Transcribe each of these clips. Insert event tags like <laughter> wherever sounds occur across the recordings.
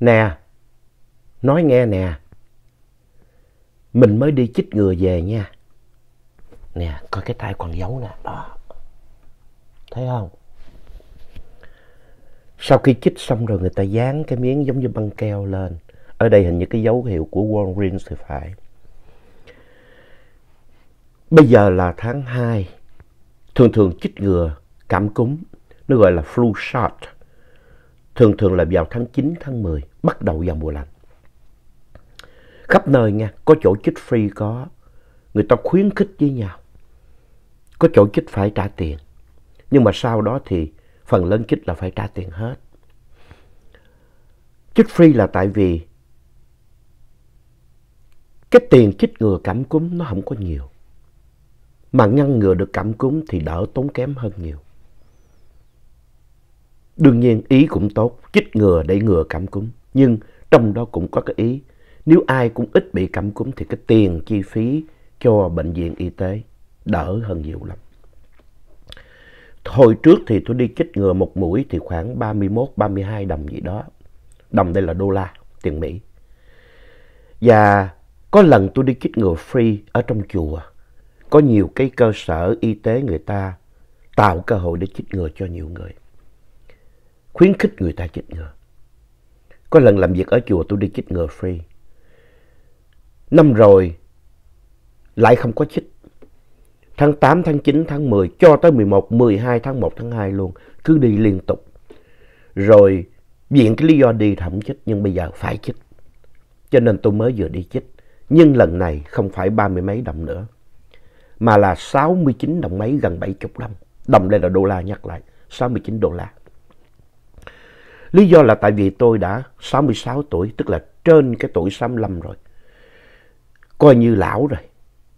Nè, nói nghe nè. Mình mới đi chích ngừa về nha. Nè, coi cái tay còn giấu nè, đó. Thấy không? Sau khi chích xong rồi người ta dán cái miếng giống như băng keo lên. Ở đây hình như cái dấu hiệu của Walgreens thì phải. Bây giờ là tháng 2. Thường thường chích ngừa cảm cúm. Nó gọi là flu shot. Thường thường là vào tháng 9, tháng 10 bắt đầu vào mùa lạnh. Khắp nơi nha, có chỗ chích free có, người ta khuyến khích với nhau. Có chỗ chích phải trả tiền, nhưng mà sau đó thì phần lớn chích là phải trả tiền hết. Chích free là tại vì cái tiền chích ngừa cảm cúm nó không có nhiều. Mà ngăn ngừa được cảm cúm thì đỡ tốn kém hơn nhiều. Đương nhiên ý cũng tốt, chích ngừa để ngừa cảm cúm. Nhưng trong đó cũng có cái ý, nếu ai cũng ít bị cảm cúm thì cái tiền chi phí cho bệnh viện y tế đỡ hơn nhiều lắm. Hồi trước thì tôi đi chích ngừa một mũi thì khoảng 31-32 đồng gì đó. Đồng đây là đô la, tiền Mỹ. Và có lần tôi đi chích ngừa free ở trong chùa. Có nhiều cái cơ sở y tế người ta tạo cơ hội để chích ngừa cho nhiều người. Khuyến khích người ta chích ngừa. Có lần làm việc ở chùa tôi đi chích ngừa free. Năm rồi, lại không có chích. Tháng 8, tháng 9, tháng 10, cho tới 11, 12, tháng 1, tháng 2 luôn. Cứ đi liên tục. Rồi, viện cái lý do đi thì chích, nhưng bây giờ phải chích. Cho nên tôi mới vừa đi chích. Nhưng lần này không phải ba mươi mấy đồng nữa. Mà là 69 đồng mấy, gần 70 đồng. Đồng đây là đô la nhắc lại. 69 đô la. Lý do là tại vì tôi đã 66 tuổi, tức là trên cái tuổi 65 rồi. Coi như lão rồi.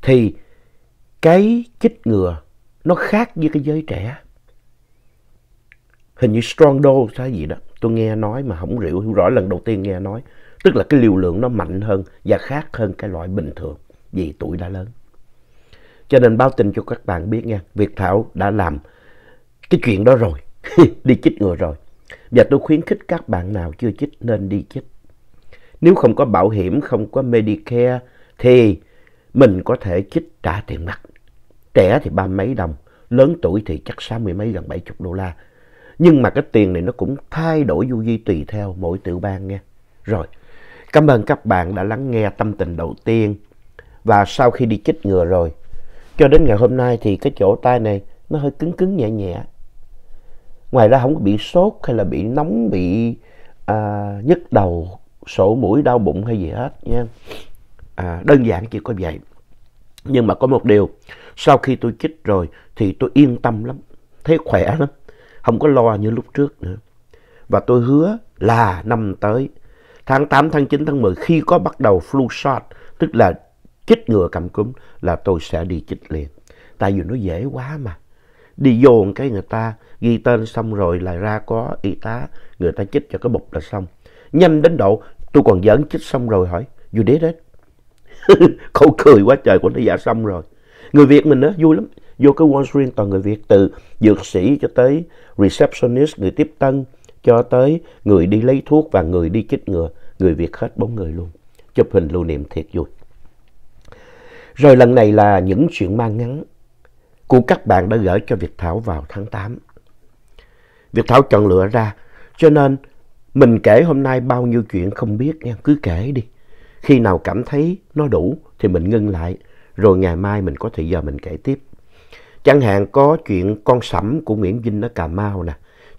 Thì cái chích ngừa nó khác với cái giới trẻ. Hình như Strong Dose hay gì đó. Tôi nghe nói mà không hiểu, hiểu rõ lần đầu tiên nghe nói. Tức là cái liều lượng nó mạnh hơn và khác hơn cái loại bình thường vì tuổi đã lớn. Cho nên báo tin cho các bạn biết nha, Việt Thảo đã làm cái chuyện đó rồi, <laughs> đi chích ngừa rồi. Và tôi khuyến khích các bạn nào chưa chích nên đi chích. Nếu không có bảo hiểm, không có Medicare thì mình có thể chích trả tiền mặt. Trẻ thì ba mấy đồng, lớn tuổi thì chắc sáu mươi mấy gần bảy chục đô la. Nhưng mà cái tiền này nó cũng thay đổi du di tùy theo mỗi tiểu bang nghe. Rồi, cảm ơn các bạn đã lắng nghe tâm tình đầu tiên. Và sau khi đi chích ngừa rồi, cho đến ngày hôm nay thì cái chỗ tay này nó hơi cứng cứng nhẹ nhẹ ngoài ra không có bị sốt hay là bị nóng bị à, nhức đầu sổ mũi đau bụng hay gì hết nha à, đơn giản chỉ có vậy nhưng mà có một điều sau khi tôi chích rồi thì tôi yên tâm lắm thấy khỏe lắm không có lo như lúc trước nữa và tôi hứa là năm tới tháng tám tháng chín tháng mười khi có bắt đầu flu shot tức là chích ngừa cảm cúm là tôi sẽ đi chích liền tại vì nó dễ quá mà đi dồn cái người ta ghi tên xong rồi là ra có y tá người ta chích cho cái bục là xong nhanh đến độ tôi còn giỡn chích xong rồi hỏi you did it <laughs> khẩu cười quá trời của nó dạ xong rồi người việt mình đó vui lắm vô cái Wall Street toàn người Việt từ dược sĩ cho tới receptionist người tiếp tân cho tới người đi lấy thuốc và người đi chích ngừa người Việt hết bốn người luôn chụp hình lưu niệm thiệt vui rồi lần này là những chuyện mang ngắn của các bạn đã gửi cho Việt Thảo vào tháng 8. Việt Thảo chọn lựa ra, cho nên mình kể hôm nay bao nhiêu chuyện không biết nha, cứ kể đi. Khi nào cảm thấy nó đủ thì mình ngưng lại, rồi ngày mai mình có thời giờ mình kể tiếp. Chẳng hạn có chuyện con sẩm của Nguyễn Vinh ở Cà Mau nè,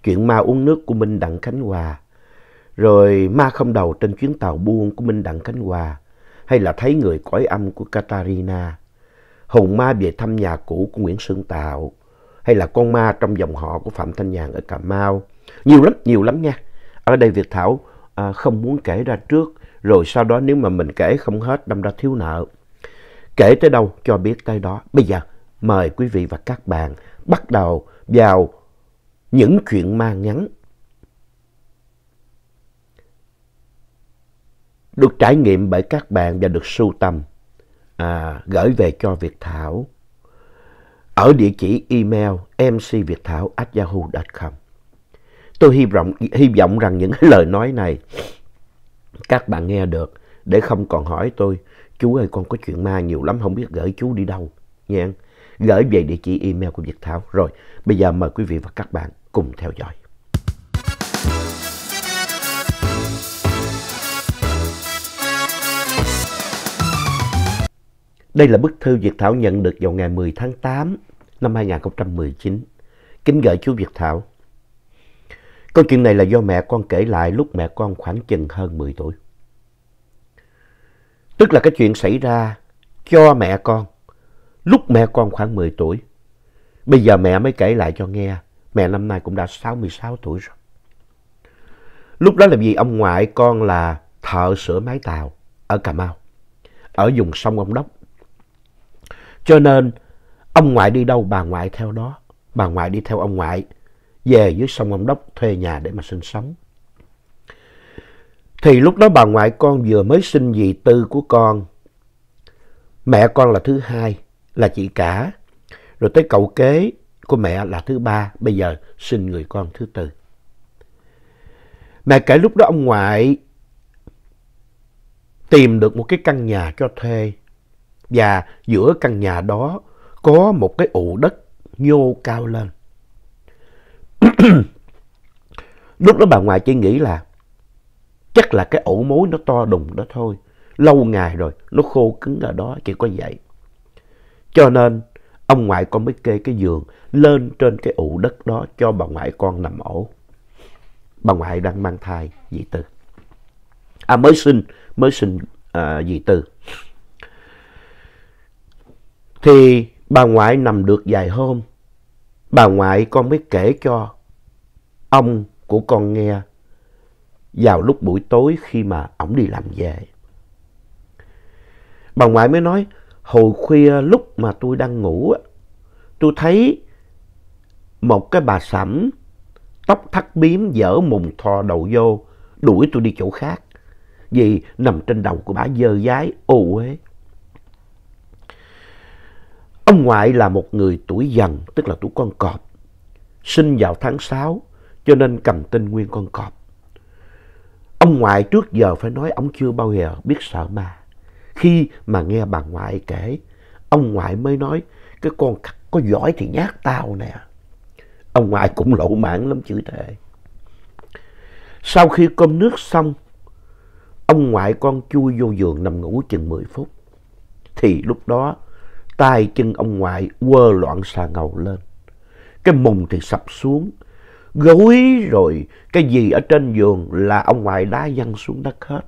chuyện ma uống nước của Minh Đặng Khánh Hòa, rồi ma không đầu trên chuyến tàu buôn của Minh Đặng Khánh Hòa, hay là thấy người cõi âm của Katarina hồn ma về thăm nhà cũ của Nguyễn Sơn Tạo hay là con ma trong dòng họ của Phạm Thanh Nhàn ở Cà Mau. Nhiều lắm, nhiều lắm nha. Ở đây Việt Thảo à, không muốn kể ra trước, rồi sau đó nếu mà mình kể không hết đâm ra thiếu nợ. Kể tới đâu cho biết tới đó. Bây giờ mời quý vị và các bạn bắt đầu vào những chuyện ma ngắn. Được trải nghiệm bởi các bạn và được sưu tầm à, gửi về cho Việt Thảo ở địa chỉ email mcviệtthảo@yahoo.com. Tôi hy vọng hy vọng rằng những <laughs> lời nói này các bạn nghe được để không còn hỏi tôi chú ơi con có chuyện ma nhiều lắm không biết gửi chú đi đâu nha gửi về địa chỉ email của Việt Thảo rồi bây giờ mời quý vị và các bạn cùng theo dõi Đây là bức thư Việt Thảo nhận được vào ngày 10 tháng 8 năm 2019. Kính gửi chú Việt Thảo. Câu chuyện này là do mẹ con kể lại lúc mẹ con khoảng chừng hơn 10 tuổi. Tức là cái chuyện xảy ra cho mẹ con lúc mẹ con khoảng 10 tuổi. Bây giờ mẹ mới kể lại cho nghe, mẹ năm nay cũng đã 66 tuổi rồi. Lúc đó là vì ông ngoại con là thợ sửa máy tàu ở Cà Mau, ở vùng sông Ông Đốc cho nên ông ngoại đi đâu bà ngoại theo đó. Bà ngoại đi theo ông ngoại về dưới sông ông Đốc thuê nhà để mà sinh sống. Thì lúc đó bà ngoại con vừa mới sinh dì tư của con. Mẹ con là thứ hai, là chị cả. Rồi tới cậu kế của mẹ là thứ ba, bây giờ sinh người con thứ tư. Mẹ kể lúc đó ông ngoại tìm được một cái căn nhà cho thuê và giữa căn nhà đó có một cái ụ đất nhô cao lên. <clears throat> Lúc đó bà ngoại chỉ nghĩ là chắc là cái ổ mối nó to đùng đó thôi. Lâu ngày rồi, nó khô cứng ở đó, chỉ có vậy. Cho nên, ông ngoại con mới kê cái giường lên trên cái ụ đất đó cho bà ngoại con nằm ổ. Bà ngoại đang mang thai dị Tư. À mới sinh, mới sinh à, dì Tư. Thì bà ngoại nằm được vài hôm. Bà ngoại con mới kể cho ông của con nghe vào lúc buổi tối khi mà ổng đi làm về. Bà ngoại mới nói, hồi khuya lúc mà tôi đang ngủ, tôi thấy một cái bà sẩm tóc thắt bím dở mùng thò đầu vô, đuổi tôi đi chỗ khác. Vì nằm trên đầu của bà dơ dái, ô uế. Ông ngoại là một người tuổi dần, tức là tuổi con cọp. Sinh vào tháng 6, cho nên cầm tên nguyên con cọp. Ông ngoại trước giờ phải nói ông chưa bao giờ biết sợ ma. Khi mà nghe bà ngoại kể, ông ngoại mới nói cái con có giỏi thì nhát tao nè. Ông ngoại cũng lỗ mãn lắm chữ thề. Sau khi cơm nước xong, ông ngoại con chui vô giường nằm ngủ chừng 10 phút. Thì lúc đó tay chân ông ngoại quơ loạn xà ngầu lên. Cái mùng thì sập xuống, gối rồi cái gì ở trên giường là ông ngoại đá văng xuống đất hết.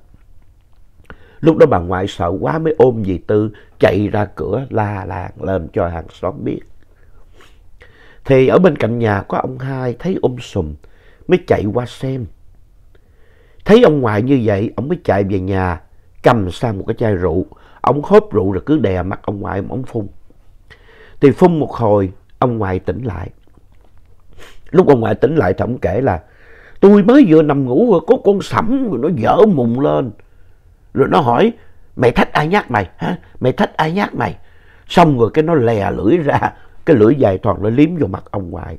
Lúc đó bà ngoại sợ quá mới ôm dì Tư chạy ra cửa la làng lên cho hàng xóm biết. Thì ở bên cạnh nhà có ông hai thấy ôm um sùm mới chạy qua xem. Thấy ông ngoại như vậy, ông mới chạy về nhà cầm sang một cái chai rượu Ông hớp rượu rồi cứ đè mặt ông ngoại ông phun. Thì phun một hồi, ông ngoại tỉnh lại. Lúc ông ngoại tỉnh lại thì ông kể là tôi mới vừa nằm ngủ rồi có con sẩm rồi nó dở mùng lên. Rồi nó hỏi mày thách ai nhát mày hả? Mày thách ai nhát mày? Xong rồi cái nó lè lưỡi ra, cái lưỡi dài toàn nó liếm vô mặt ông ngoại.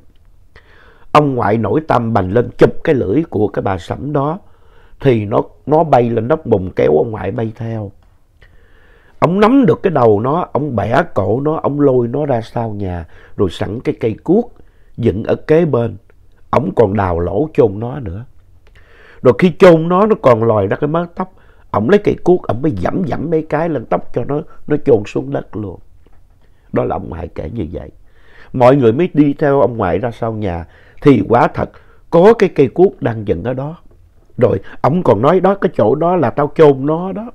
Ông ngoại nổi tâm bành lên chụp cái lưỡi của cái bà sẩm đó thì nó nó bay lên nóc bùng kéo ông ngoại bay theo. Ông nắm được cái đầu nó, ông bẻ cổ nó, ông lôi nó ra sau nhà, rồi sẵn cái cây cuốc dựng ở kế bên. Ông còn đào lỗ chôn nó nữa. Rồi khi chôn nó, nó còn lòi ra cái mớ tóc. Ông lấy cây cuốc, ông mới dẫm dẫm mấy cái lên tóc cho nó, nó chôn xuống đất luôn. Đó là ông ngoại kể như vậy. Mọi người mới đi theo ông ngoại ra sau nhà. Thì quá thật, có cái cây cuốc đang dựng ở đó. Rồi ông còn nói đó, cái chỗ đó là tao chôn nó đó.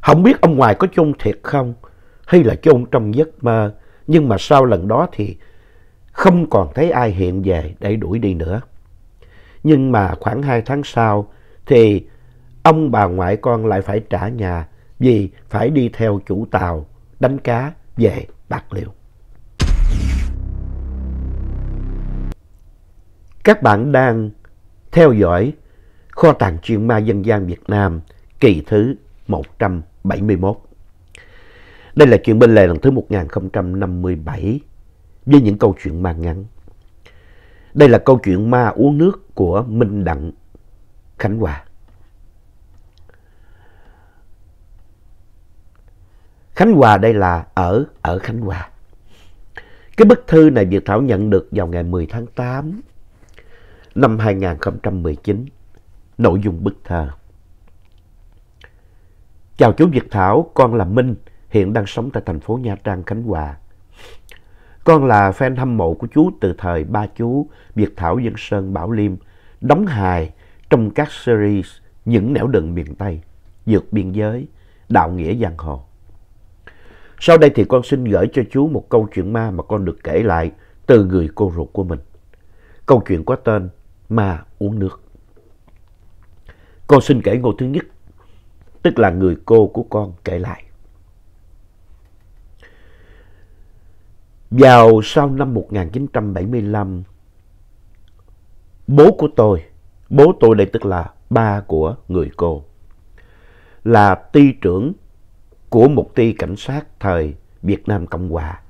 Không biết ông ngoài có chung thiệt không hay là chung trong giấc mơ. Nhưng mà sau lần đó thì không còn thấy ai hiện về để đuổi đi nữa. Nhưng mà khoảng 2 tháng sau thì ông bà ngoại con lại phải trả nhà vì phải đi theo chủ tàu đánh cá về Bạc Liêu. Các bạn đang theo dõi Kho tàng truyện ma dân gian Việt Nam kỳ thứ 100. 1971. Đây là chuyện bên lề lần thứ 1057 với những câu chuyện mang ngắn. Đây là câu chuyện ma uống nước của Minh Đặng Khánh Hòa. Khánh Hòa đây là ở ở Khánh Hòa. Cái bức thư này Việt Thảo nhận được vào ngày 10 tháng 8 năm 2019. Nội dung bức thư. Chào chú Việt Thảo, con là Minh, hiện đang sống tại thành phố Nha Trang, Khánh Hòa. Con là fan hâm mộ của chú từ thời ba chú Việt Thảo Dân Sơn Bảo Liêm đóng hài trong các series Những nẻo đường miền Tây, Dược biên giới, Đạo nghĩa giang hồ. Sau đây thì con xin gửi cho chú một câu chuyện ma mà con được kể lại từ người cô ruột của mình. Câu chuyện có tên Ma uống nước. Con xin kể ngô thứ nhất tức là người cô của con kể lại. Vào sau năm 1975, bố của tôi, bố tôi đây tức là ba của người cô, là ty trưởng của một ty cảnh sát thời Việt Nam Cộng Hòa.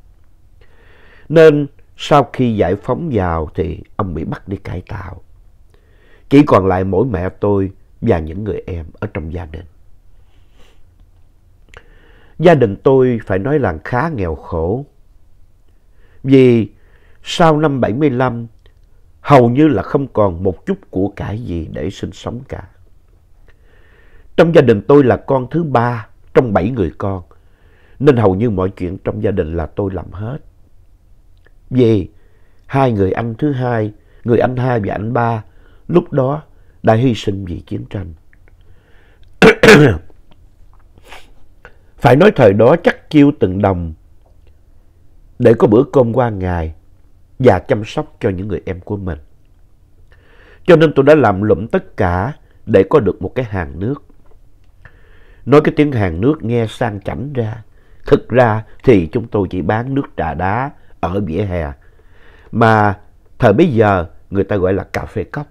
Nên sau khi giải phóng vào thì ông bị bắt đi cải tạo. Chỉ còn lại mỗi mẹ tôi và những người em ở trong gia đình gia đình tôi phải nói là khá nghèo khổ. Vì sau năm 75, hầu như là không còn một chút của cải gì để sinh sống cả. Trong gia đình tôi là con thứ ba trong bảy người con, nên hầu như mọi chuyện trong gia đình là tôi làm hết. Vì hai người anh thứ hai, người anh hai và anh ba, lúc đó đã hy sinh vì chiến tranh. <clears throat> Phải nói thời đó chắc chiêu từng đồng để có bữa cơm qua ngày và chăm sóc cho những người em của mình. Cho nên tôi đã làm lụm tất cả để có được một cái hàng nước. Nói cái tiếng hàng nước nghe sang chảnh ra. Thực ra thì chúng tôi chỉ bán nước trà đá ở vỉa hè. Mà thời bây giờ người ta gọi là cà phê cốc.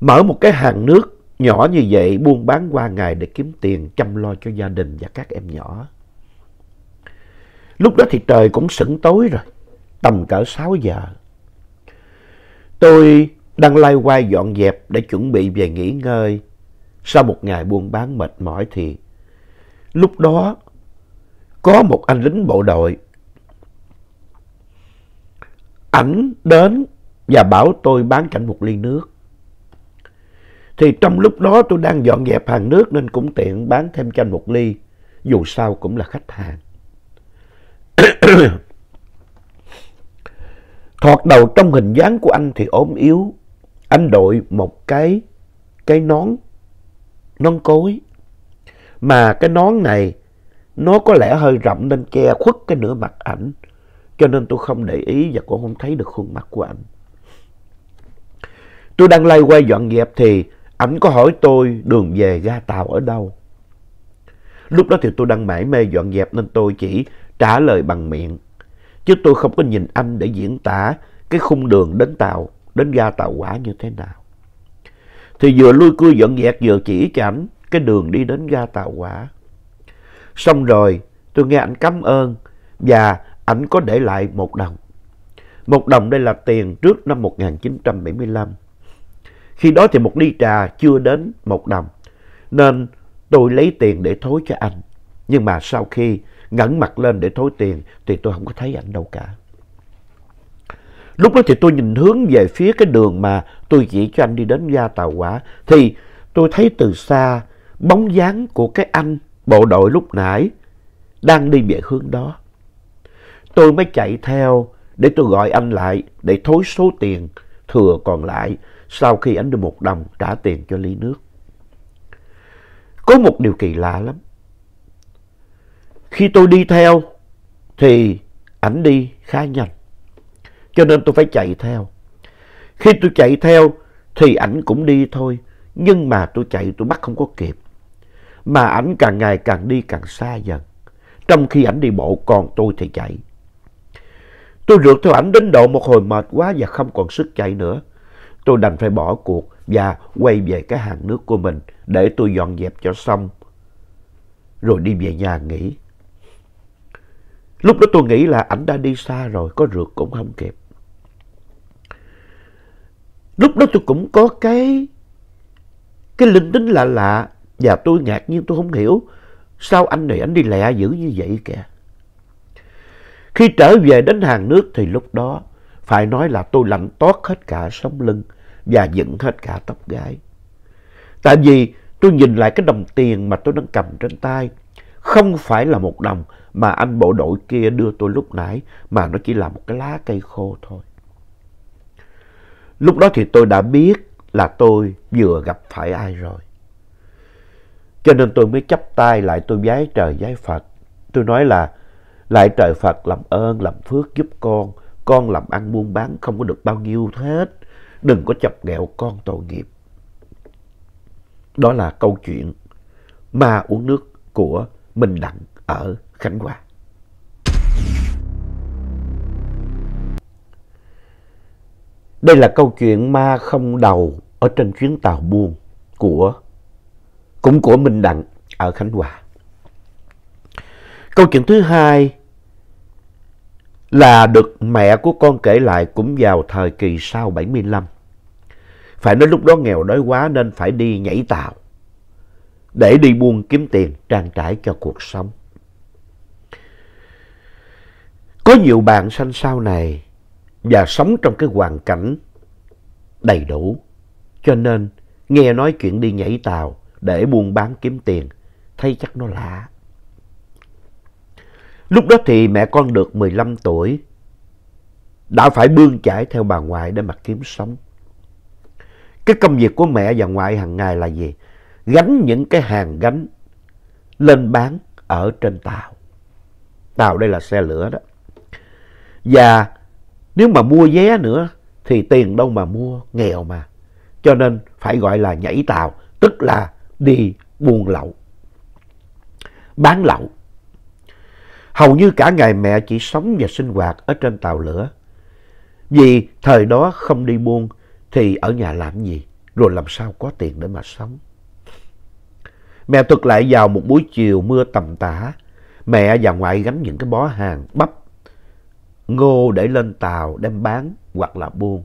Mở một cái hàng nước nhỏ như vậy buôn bán qua ngày để kiếm tiền chăm lo cho gia đình và các em nhỏ. Lúc đó thì trời cũng sững tối rồi, tầm cỡ 6 giờ. Tôi đang lai quay dọn dẹp để chuẩn bị về nghỉ ngơi. Sau một ngày buôn bán mệt mỏi thì lúc đó có một anh lính bộ đội. Ảnh đến và bảo tôi bán cảnh một ly nước. Thì trong lúc đó tôi đang dọn dẹp hàng nước nên cũng tiện bán thêm cho anh một ly. Dù sao cũng là khách hàng. <coughs> Thoạt đầu trong hình dáng của anh thì ốm yếu. Anh đội một cái, cái nón, nón cối. Mà cái nón này nó có lẽ hơi rộng nên che khuất cái nửa mặt ảnh. Cho nên tôi không để ý và cũng không thấy được khuôn mặt của anh. Tôi đang lay quay dọn dẹp thì Ảnh có hỏi tôi đường về ga tàu ở đâu. Lúc đó thì tôi đang mải mê dọn dẹp nên tôi chỉ trả lời bằng miệng. Chứ tôi không có nhìn anh để diễn tả cái khung đường đến tàu, đến ga tàu quả như thế nào. Thì vừa lui cưa dọn dẹp vừa chỉ cho ảnh cái đường đi đến ga tàu quả. Xong rồi tôi nghe ảnh cảm ơn và ảnh có để lại một đồng. Một đồng đây là tiền trước năm 1975. Khi đó thì một ly trà chưa đến một đồng, nên tôi lấy tiền để thối cho anh. Nhưng mà sau khi ngẩng mặt lên để thối tiền thì tôi không có thấy anh đâu cả. Lúc đó thì tôi nhìn hướng về phía cái đường mà tôi chỉ cho anh đi đến ga tàu quả. Thì tôi thấy từ xa bóng dáng của cái anh bộ đội lúc nãy đang đi về hướng đó. Tôi mới chạy theo để tôi gọi anh lại để thối số tiền thừa còn lại sau khi anh đưa một đồng trả tiền cho ly nước. Có một điều kỳ lạ lắm. Khi tôi đi theo thì ảnh đi khá nhanh. Cho nên tôi phải chạy theo. Khi tôi chạy theo thì ảnh cũng đi thôi. Nhưng mà tôi chạy tôi bắt không có kịp. Mà ảnh càng ngày càng đi càng xa dần. Trong khi ảnh đi bộ còn tôi thì chạy. Tôi rượt theo ảnh đến độ một hồi mệt quá và không còn sức chạy nữa tôi đành phải bỏ cuộc và quay về cái hàng nước của mình để tôi dọn dẹp cho xong. Rồi đi về nhà nghỉ. Lúc đó tôi nghĩ là ảnh đã đi xa rồi, có rượt cũng không kịp. Lúc đó tôi cũng có cái cái linh tính lạ lạ và tôi ngạc nhiên tôi không hiểu sao anh này anh đi lẹ dữ như vậy kìa. Khi trở về đến hàng nước thì lúc đó phải nói là tôi lạnh toát hết cả sống lưng và dựng hết cả tóc gái. Tại vì tôi nhìn lại cái đồng tiền mà tôi đang cầm trên tay. Không phải là một đồng mà anh bộ đội kia đưa tôi lúc nãy mà nó chỉ là một cái lá cây khô thôi. Lúc đó thì tôi đã biết là tôi vừa gặp phải ai rồi. Cho nên tôi mới chấp tay lại tôi vái trời vái Phật. Tôi nói là lại trời Phật làm ơn làm phước giúp con con làm ăn buôn bán không có được bao nhiêu hết. Đừng có chọc ghẹo con tội nghiệp. Đó là câu chuyện ma uống nước của Minh Đặng ở Khánh Hòa. Đây là câu chuyện ma không đầu ở trên chuyến tàu buôn của cũng của Minh Đặng ở Khánh Hòa. Câu chuyện thứ hai là được mẹ của con kể lại cũng vào thời kỳ sau 75. Phải nói lúc đó nghèo đói quá nên phải đi nhảy tàu để đi buôn kiếm tiền trang trải cho cuộc sống. Có nhiều bạn sanh sau này và sống trong cái hoàn cảnh đầy đủ cho nên nghe nói chuyện đi nhảy tàu để buôn bán kiếm tiền thấy chắc nó lạ. Lúc đó thì mẹ con được 15 tuổi, đã phải bươn chải theo bà ngoại để mà kiếm sống. Cái công việc của mẹ và ngoại hàng ngày là gì? Gánh những cái hàng gánh lên bán ở trên tàu. Tàu đây là xe lửa đó. Và nếu mà mua vé nữa thì tiền đâu mà mua, nghèo mà. Cho nên phải gọi là nhảy tàu, tức là đi buôn lậu, bán lậu. Hầu như cả ngày mẹ chỉ sống và sinh hoạt ở trên tàu lửa. Vì thời đó không đi buôn thì ở nhà làm gì, rồi làm sao có tiền để mà sống. Mẹ thực lại vào một buổi chiều mưa tầm tã, mẹ và ngoại gánh những cái bó hàng bắp, ngô để lên tàu đem bán hoặc là buôn.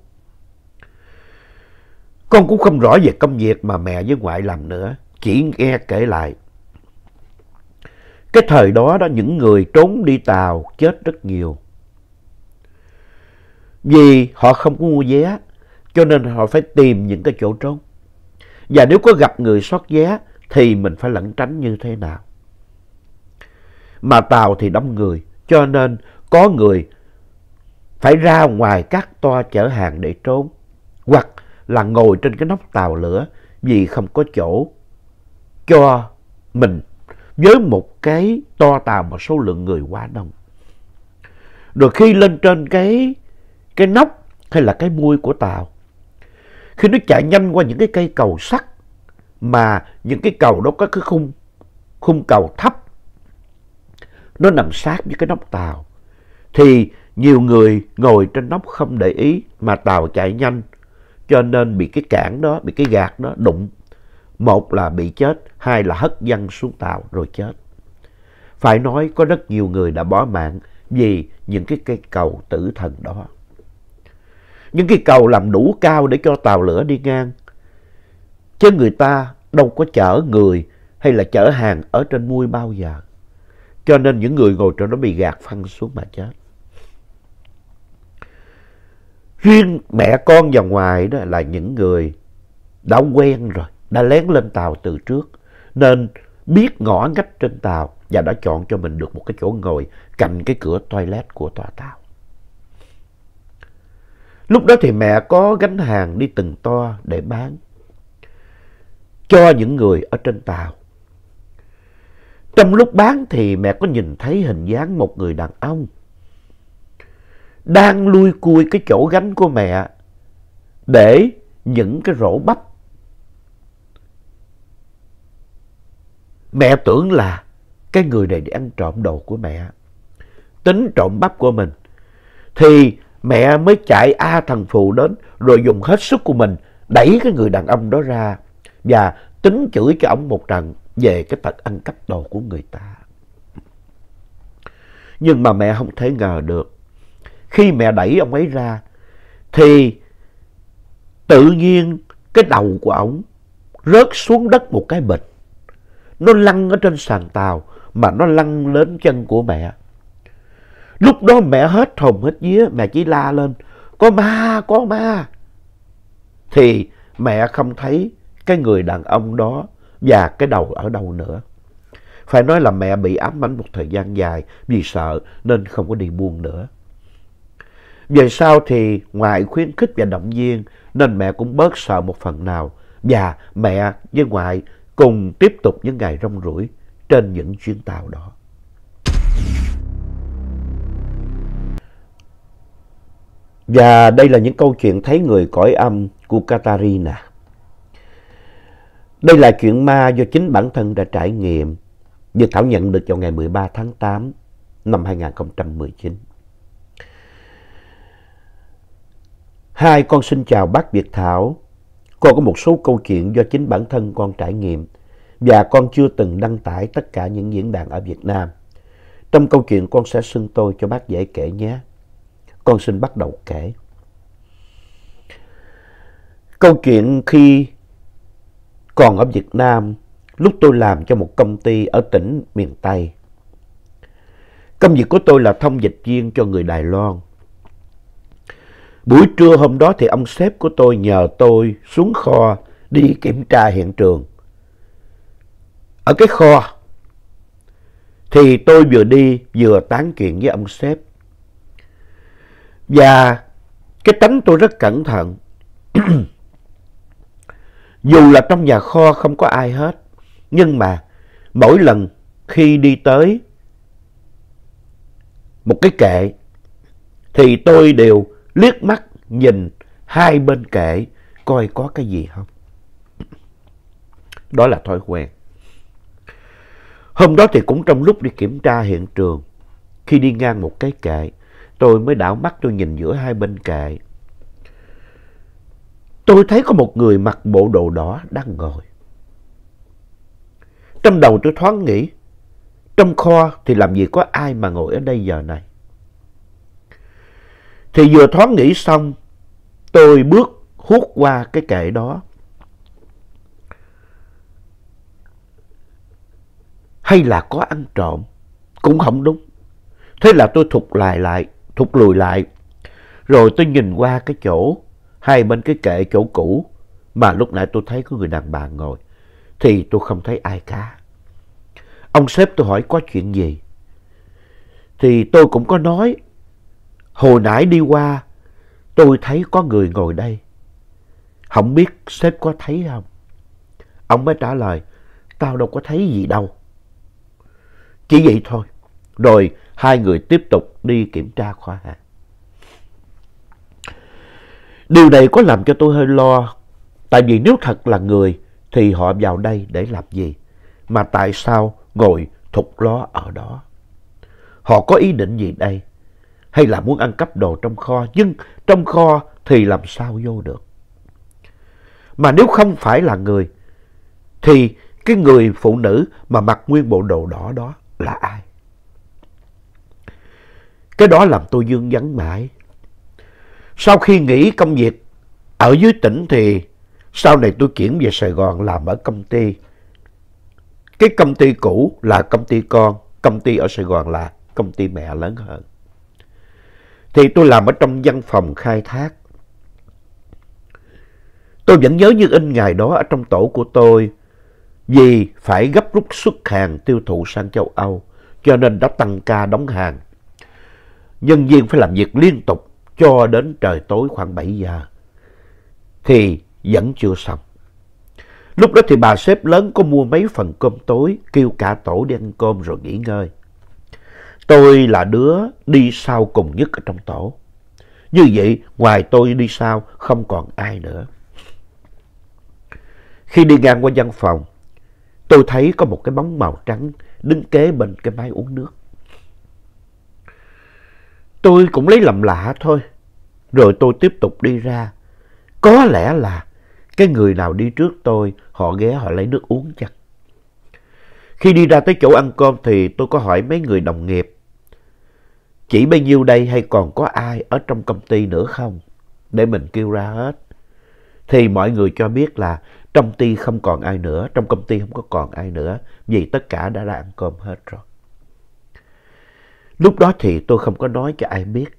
Con cũng không rõ về công việc mà mẹ với ngoại làm nữa, chỉ nghe kể lại cái thời đó đó những người trốn đi tàu chết rất nhiều. Vì họ không có mua vé cho nên họ phải tìm những cái chỗ trốn. Và nếu có gặp người sót vé thì mình phải lẩn tránh như thế nào. Mà tàu thì đông người cho nên có người phải ra ngoài các toa chở hàng để trốn hoặc là ngồi trên cái nóc tàu lửa vì không có chỗ cho mình với một cái to tàu mà số lượng người quá đông. Rồi khi lên trên cái cái nóc hay là cái mui của tàu, khi nó chạy nhanh qua những cái cây cầu sắt mà những cái cầu đó có cái khung khung cầu thấp nó nằm sát với cái nóc tàu thì nhiều người ngồi trên nóc không để ý mà tàu chạy nhanh cho nên bị cái cản đó bị cái gạt đó đụng một là bị chết, hai là hất văng xuống tàu rồi chết. Phải nói có rất nhiều người đã bỏ mạng vì những cái cây cầu tử thần đó. Những cái cầu làm đủ cao để cho tàu lửa đi ngang. Chứ người ta đâu có chở người hay là chở hàng ở trên muôi bao giờ. Cho nên những người ngồi trên đó bị gạt phăng xuống mà chết. Riêng mẹ con và ngoài đó là những người đã quen rồi đã lén lên tàu từ trước nên biết ngõ ngách trên tàu và đã chọn cho mình được một cái chỗ ngồi cạnh cái cửa toilet của tòa tàu. Lúc đó thì mẹ có gánh hàng đi từng toa để bán cho những người ở trên tàu. Trong lúc bán thì mẹ có nhìn thấy hình dáng một người đàn ông đang lui cui cái chỗ gánh của mẹ để những cái rổ bắp Mẹ tưởng là cái người này đi ăn trộm đồ của mẹ. Tính trộm bắp của mình. Thì mẹ mới chạy A à, thằng Phù đến rồi dùng hết sức của mình đẩy cái người đàn ông đó ra và tính chửi cho ông một trận về cái tật ăn cắp đồ của người ta. Nhưng mà mẹ không thể ngờ được. Khi mẹ đẩy ông ấy ra thì tự nhiên cái đầu của ông rớt xuống đất một cái bịch. Nó lăn ở trên sàn tàu mà nó lăn lên chân của mẹ. Lúc đó mẹ hết hồn hết vía, mẹ chỉ la lên, có ma, có ma. Thì mẹ không thấy cái người đàn ông đó và cái đầu ở đâu nữa. Phải nói là mẹ bị ám ảnh một thời gian dài vì sợ nên không có đi buôn nữa. Về sau thì ngoại khuyến khích và động viên nên mẹ cũng bớt sợ một phần nào và mẹ với ngoại cùng tiếp tục những ngày rong ruổi trên những chuyến tàu đó. Và đây là những câu chuyện thấy người cõi âm của Katarina. Đây là chuyện ma do chính bản thân đã trải nghiệm được Thảo nhận được vào ngày 13 tháng 8 năm 2019. Hai con xin chào bác Việt Thảo con có một số câu chuyện do chính bản thân con trải nghiệm và con chưa từng đăng tải tất cả những diễn đàn ở Việt Nam. Trong câu chuyện con sẽ xưng tôi cho bác dễ kể nhé. Con xin bắt đầu kể. Câu chuyện khi còn ở Việt Nam, lúc tôi làm cho một công ty ở tỉnh miền Tây. Công việc của tôi là thông dịch viên cho người Đài Loan. Buổi trưa hôm đó thì ông sếp của tôi nhờ tôi xuống kho đi kiểm tra hiện trường. Ở cái kho thì tôi vừa đi vừa tán chuyện với ông sếp. Và cái tánh tôi rất cẩn thận. <clears throat> Dù là trong nhà kho không có ai hết, nhưng mà mỗi lần khi đi tới một cái kệ thì tôi đều liếc mắt nhìn hai bên kệ coi có cái gì không. Đó là thói quen. Hôm đó thì cũng trong lúc đi kiểm tra hiện trường, khi đi ngang một cái kệ, tôi mới đảo mắt tôi nhìn giữa hai bên kệ. Tôi thấy có một người mặc bộ đồ đỏ đang ngồi. Trong đầu tôi thoáng nghĩ, trong kho thì làm gì có ai mà ngồi ở đây giờ này. Thì vừa thoáng nghĩ xong, tôi bước hút qua cái kệ đó. Hay là có ăn trộm? Cũng không đúng. Thế là tôi thụt lại lại, thụt lùi lại. Rồi tôi nhìn qua cái chỗ, hai bên cái kệ chỗ cũ mà lúc nãy tôi thấy có người đàn bà ngồi. Thì tôi không thấy ai cả. Ông sếp tôi hỏi có chuyện gì? Thì tôi cũng có nói Hồi nãy đi qua, tôi thấy có người ngồi đây. Không biết sếp có thấy không? Ông mới trả lời, tao đâu có thấy gì đâu. Chỉ vậy thôi. Rồi hai người tiếp tục đi kiểm tra khoa hàng. Điều này có làm cho tôi hơi lo. Tại vì nếu thật là người thì họ vào đây để làm gì? Mà tại sao ngồi thục ló ở đó? Họ có ý định gì đây? hay là muốn ăn cắp đồ trong kho, nhưng trong kho thì làm sao vô được. Mà nếu không phải là người, thì cái người phụ nữ mà mặc nguyên bộ đồ đỏ đó là ai? Cái đó làm tôi dương vắng mãi. Sau khi nghỉ công việc ở dưới tỉnh thì sau này tôi chuyển về Sài Gòn làm ở công ty. Cái công ty cũ là công ty con, công ty ở Sài Gòn là công ty mẹ lớn hơn thì tôi làm ở trong văn phòng khai thác. Tôi vẫn nhớ như in ngày đó ở trong tổ của tôi vì phải gấp rút xuất hàng tiêu thụ sang châu Âu cho nên đã tăng ca đóng hàng. Nhân viên phải làm việc liên tục cho đến trời tối khoảng 7 giờ thì vẫn chưa xong. Lúc đó thì bà sếp lớn có mua mấy phần cơm tối kêu cả tổ đi ăn cơm rồi nghỉ ngơi. Tôi là đứa đi sau cùng nhất ở trong tổ. Như vậy, ngoài tôi đi sau, không còn ai nữa. Khi đi ngang qua văn phòng, tôi thấy có một cái bóng màu trắng đứng kế bên cái máy uống nước. Tôi cũng lấy làm lạ thôi, rồi tôi tiếp tục đi ra. Có lẽ là cái người nào đi trước tôi, họ ghé họ lấy nước uống chắc. Khi đi ra tới chỗ ăn cơm thì tôi có hỏi mấy người đồng nghiệp chỉ bao nhiêu đây hay còn có ai ở trong công ty nữa không? Để mình kêu ra hết. Thì mọi người cho biết là trong ty không còn ai nữa, trong công ty không có còn ai nữa, vì tất cả đã ra ăn cơm hết rồi. Lúc đó thì tôi không có nói cho ai biết,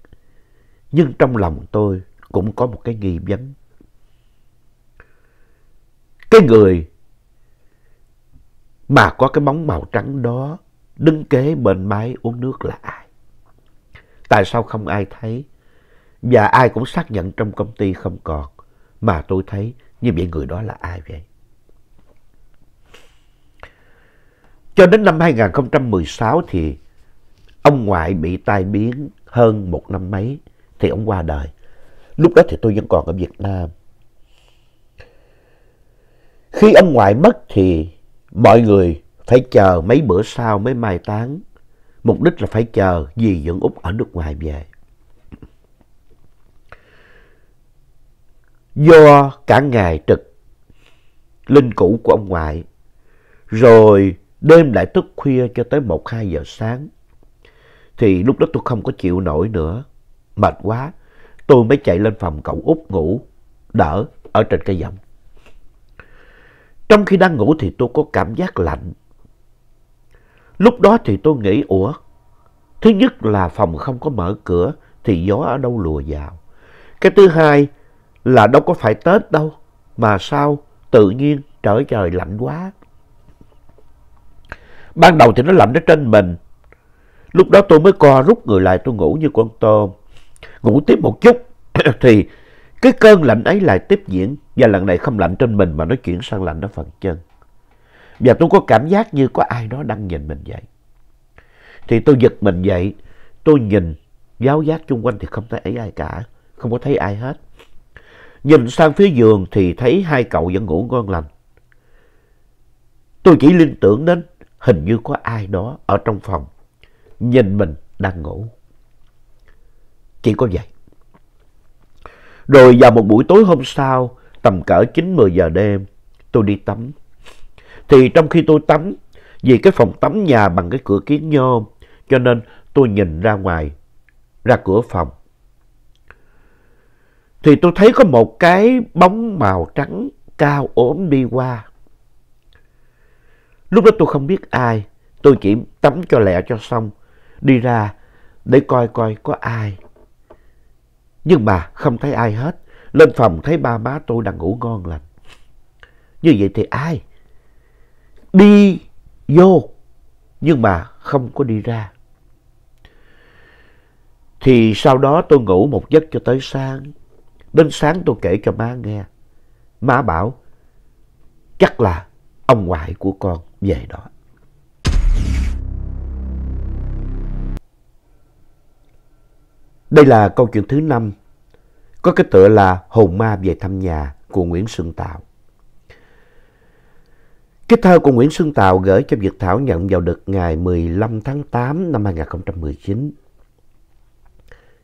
nhưng trong lòng tôi cũng có một cái nghi vấn. Cái người mà có cái móng màu trắng đó đứng kế bên máy uống nước là ai? Tại sao không ai thấy? Và ai cũng xác nhận trong công ty không còn. Mà tôi thấy như vậy người đó là ai vậy? Cho đến năm 2016 thì ông ngoại bị tai biến hơn một năm mấy thì ông qua đời. Lúc đó thì tôi vẫn còn ở Việt Nam. Khi ông ngoại mất thì mọi người phải chờ mấy bữa sau mới mai táng Mục đích là phải chờ dì dưỡng Úc ở nước ngoài về. Do cả ngày trực linh cũ của ông ngoại, rồi đêm lại thức khuya cho tới 1-2 giờ sáng, thì lúc đó tôi không có chịu nổi nữa. Mệt quá, tôi mới chạy lên phòng cậu úc ngủ, đỡ ở trên cây dầm. Trong khi đang ngủ thì tôi có cảm giác lạnh Lúc đó thì tôi nghĩ, ủa, thứ nhất là phòng không có mở cửa thì gió ở đâu lùa vào. Cái thứ hai là đâu có phải Tết đâu, mà sao tự nhiên trở trời lạnh quá. Ban đầu thì nó lạnh ở trên mình, lúc đó tôi mới co rút người lại tôi ngủ như con tôm. Ngủ tiếp một chút <coughs> thì cái cơn lạnh ấy lại tiếp diễn và lần này không lạnh trên mình mà nó chuyển sang lạnh ở phần chân. Và tôi có cảm giác như có ai đó đang nhìn mình vậy. Thì tôi giật mình dậy, tôi nhìn giáo giác chung quanh thì không thấy ai cả, không có thấy ai hết. Nhìn sang phía giường thì thấy hai cậu vẫn ngủ ngon lành. Tôi chỉ liên tưởng đến hình như có ai đó ở trong phòng, nhìn mình đang ngủ. Chỉ có vậy. Rồi vào một buổi tối hôm sau, tầm cỡ 9-10 giờ đêm, tôi đi tắm. Thì trong khi tôi tắm, vì cái phòng tắm nhà bằng cái cửa kiến nhôm, cho nên tôi nhìn ra ngoài, ra cửa phòng. Thì tôi thấy có một cái bóng màu trắng cao ốm đi qua. Lúc đó tôi không biết ai, tôi chỉ tắm cho lẹ cho xong, đi ra để coi coi có ai. Nhưng mà không thấy ai hết, lên phòng thấy ba má tôi đang ngủ ngon lành. Như vậy thì ai? đi vô nhưng mà không có đi ra. Thì sau đó tôi ngủ một giấc cho tới sáng. Đến sáng tôi kể cho má nghe. Má bảo chắc là ông ngoại của con về đó. Đây là câu chuyện thứ năm có cái tựa là Hồn Ma về thăm nhà của Nguyễn Xuân Tạo. Cái thơ của Nguyễn Xuân Tạo gửi cho Việt Thảo nhận vào đợt ngày 15 tháng 8 năm 2019.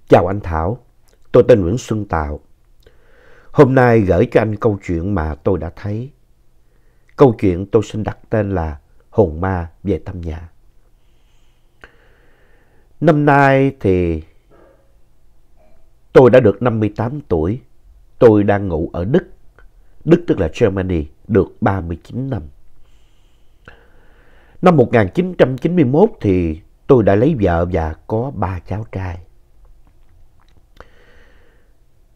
Chào anh Thảo, tôi tên Nguyễn Xuân Tạo. Hôm nay gửi cho anh câu chuyện mà tôi đã thấy. Câu chuyện tôi xin đặt tên là Hồn Ma về thăm nhà. Năm nay thì tôi đã được 58 tuổi. Tôi đang ngủ ở Đức. Đức tức là Germany, được 39 năm. Năm 1991 thì tôi đã lấy vợ và có ba cháu trai.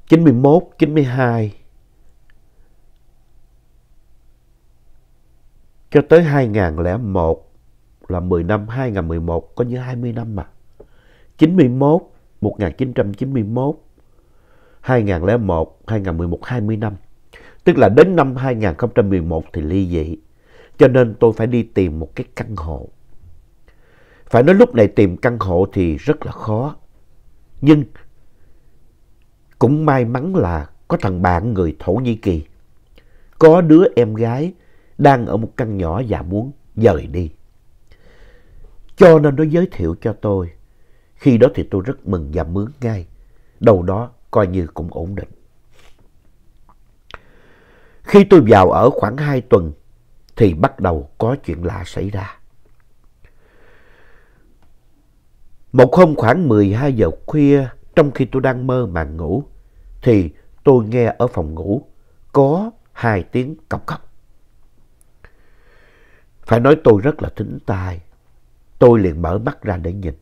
91, 92 cho tới 2001 là 10 năm 2011 có như 20 năm mà. 91, 1991, 2001, 2011, 20 năm. Tức là đến năm 2011 thì ly dị cho nên tôi phải đi tìm một cái căn hộ. Phải nói lúc này tìm căn hộ thì rất là khó. Nhưng cũng may mắn là có thằng bạn người Thổ Nhĩ Kỳ. Có đứa em gái đang ở một căn nhỏ và muốn dời đi. Cho nên nó giới thiệu cho tôi. Khi đó thì tôi rất mừng và mướn ngay. Đầu đó coi như cũng ổn định. Khi tôi vào ở khoảng 2 tuần thì bắt đầu có chuyện lạ xảy ra. Một hôm khoảng 12 giờ khuya, trong khi tôi đang mơ màng ngủ, thì tôi nghe ở phòng ngủ có hai tiếng cọc cọc. Phải nói tôi rất là thính tai. Tôi liền mở mắt ra để nhìn.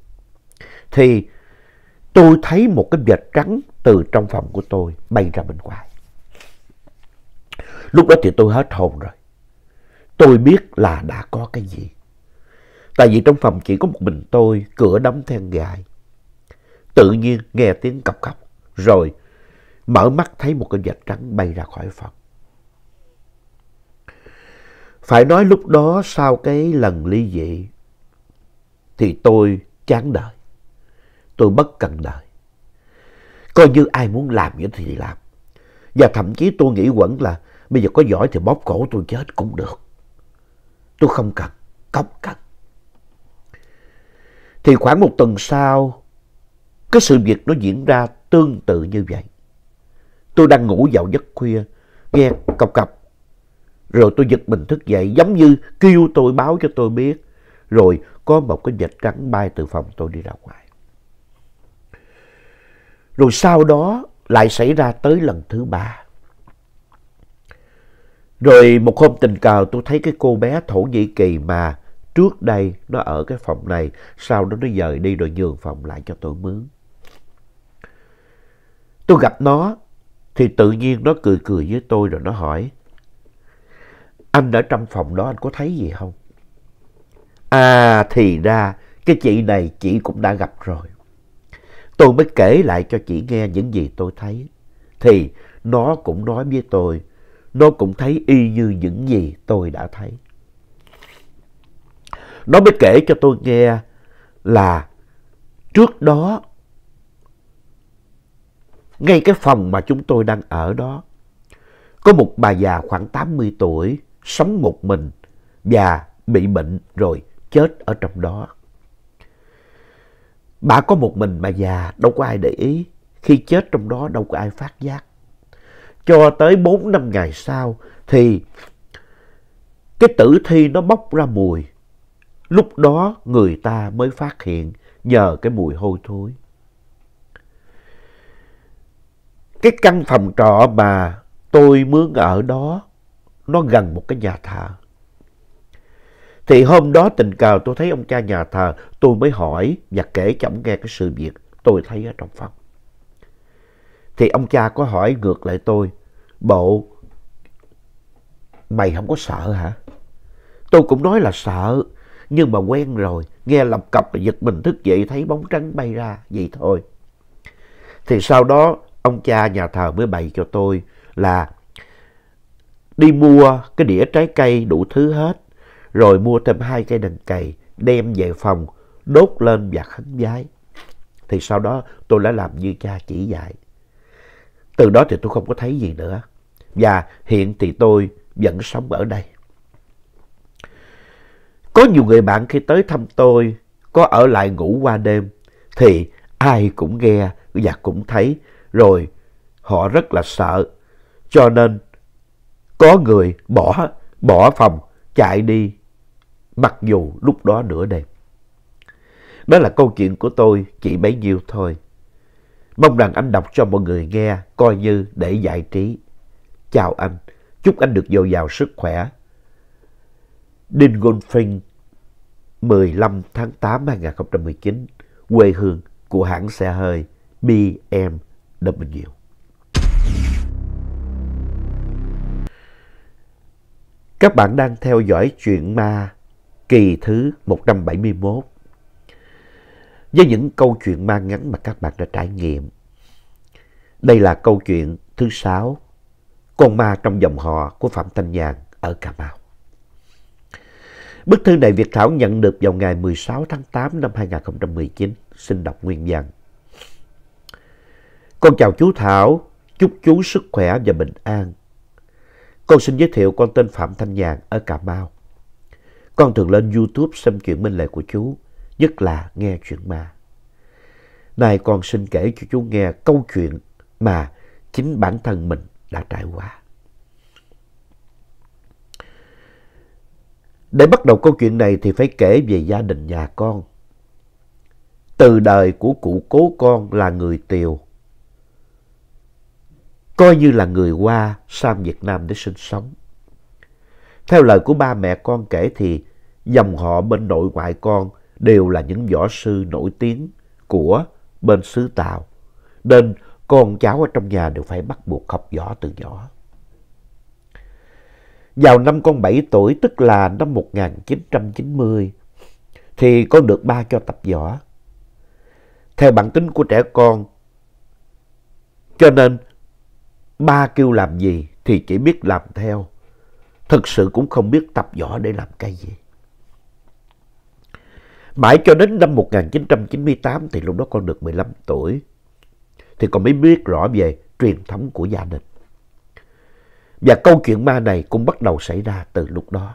Thì tôi thấy một cái vệt trắng từ trong phòng của tôi bay ra bên ngoài. Lúc đó thì tôi hết hồn rồi tôi biết là đã có cái gì. Tại vì trong phòng chỉ có một mình tôi, cửa đóng then gài. Tự nhiên nghe tiếng cọc cọc, rồi mở mắt thấy một con vạch trắng bay ra khỏi phòng. Phải nói lúc đó sau cái lần ly dị thì tôi chán đời. Tôi bất cần đời. Coi như ai muốn làm gì thì làm. Và thậm chí tôi nghĩ quẩn là bây giờ có giỏi thì bóp cổ tôi chết cũng được. Tôi không cần, không cần. Thì khoảng một tuần sau, cái sự việc nó diễn ra tương tự như vậy. Tôi đang ngủ vào giấc khuya, nghe cọc cọc. Rồi tôi giật mình thức dậy, giống như kêu tôi báo cho tôi biết. Rồi có một cái vệt trắng bay từ phòng tôi đi ra ngoài. Rồi sau đó lại xảy ra tới lần thứ ba. Rồi một hôm tình cờ tôi thấy cái cô bé Thổ Nhĩ Kỳ mà trước đây nó ở cái phòng này, sau đó nó dời đi rồi nhường phòng lại cho tôi mướn. Tôi gặp nó thì tự nhiên nó cười cười với tôi rồi nó hỏi Anh ở trong phòng đó anh có thấy gì không? À thì ra cái chị này chị cũng đã gặp rồi. Tôi mới kể lại cho chị nghe những gì tôi thấy. Thì nó cũng nói với tôi nó cũng thấy y như những gì tôi đã thấy. Nó mới kể cho tôi nghe là trước đó, ngay cái phòng mà chúng tôi đang ở đó, có một bà già khoảng 80 tuổi sống một mình và bị bệnh rồi chết ở trong đó. Bà có một mình mà già, đâu có ai để ý. Khi chết trong đó đâu có ai phát giác cho tới 4 năm ngày sau thì cái tử thi nó bốc ra mùi. Lúc đó người ta mới phát hiện nhờ cái mùi hôi thối. Cái căn phòng trọ mà tôi mướn ở đó nó gần một cái nhà thờ. Thì hôm đó tình cờ tôi thấy ông cha nhà thờ, tôi mới hỏi và kể cho ông nghe cái sự việc tôi thấy ở trong phòng. Thì ông cha có hỏi ngược lại tôi, bộ mày không có sợ hả? Tôi cũng nói là sợ, nhưng mà quen rồi, nghe lập cập là giật mình thức dậy thấy bóng trắng bay ra, vậy thôi. Thì sau đó ông cha nhà thờ mới bày cho tôi là đi mua cái đĩa trái cây đủ thứ hết, rồi mua thêm hai cây đằng cày đem về phòng đốt lên và khấn vái. Thì sau đó tôi đã làm như cha chỉ dạy. Từ đó thì tôi không có thấy gì nữa. Và hiện thì tôi vẫn sống ở đây. Có nhiều người bạn khi tới thăm tôi có ở lại ngủ qua đêm thì ai cũng nghe và cũng thấy rồi họ rất là sợ. Cho nên có người bỏ bỏ phòng chạy đi mặc dù lúc đó nửa đêm. Đó là câu chuyện của tôi chỉ bấy nhiêu thôi. Mong rằng anh đọc cho mọi người nghe coi như để giải trí. Chào anh, chúc anh được dồi dào sức khỏe. Đinh Goldfing 15 tháng 8 2019, quê hương của hãng xe hơi BMW. Các bạn đang theo dõi chuyện ma kỳ thứ 171 với những câu chuyện mang ngắn mà các bạn đã trải nghiệm. Đây là câu chuyện thứ sáu Con ma trong dòng họ của Phạm Thanh Nhàn ở Cà Mau. Bức thư này Việt Thảo nhận được vào ngày 16 tháng 8 năm 2019. Xin đọc nguyên văn. Con chào chú Thảo, chúc chú sức khỏe và bình an. Con xin giới thiệu con tên Phạm Thanh Nhàn ở Cà Mau. Con thường lên YouTube xem chuyện minh lệ của chú nhất là nghe chuyện ma. nay con xin kể cho chú nghe câu chuyện mà chính bản thân mình đã trải qua. Để bắt đầu câu chuyện này thì phải kể về gia đình nhà con. Từ đời của cụ cố con là người Tiều. Coi như là người qua sang Việt Nam để sinh sống. Theo lời của ba mẹ con kể thì dòng họ bên nội ngoại con đều là những võ sư nổi tiếng của bên xứ Tàu, nên con cháu ở trong nhà đều phải bắt buộc học võ từ nhỏ. Vào năm con 7 tuổi, tức là năm 1990, thì con được ba cho tập võ. Theo bản tính của trẻ con, cho nên ba kêu làm gì thì chỉ biết làm theo, thực sự cũng không biết tập võ để làm cái gì. Mãi cho đến năm 1998 thì lúc đó con được 15 tuổi. Thì con mới biết rõ về truyền thống của gia đình. Và câu chuyện ma này cũng bắt đầu xảy ra từ lúc đó.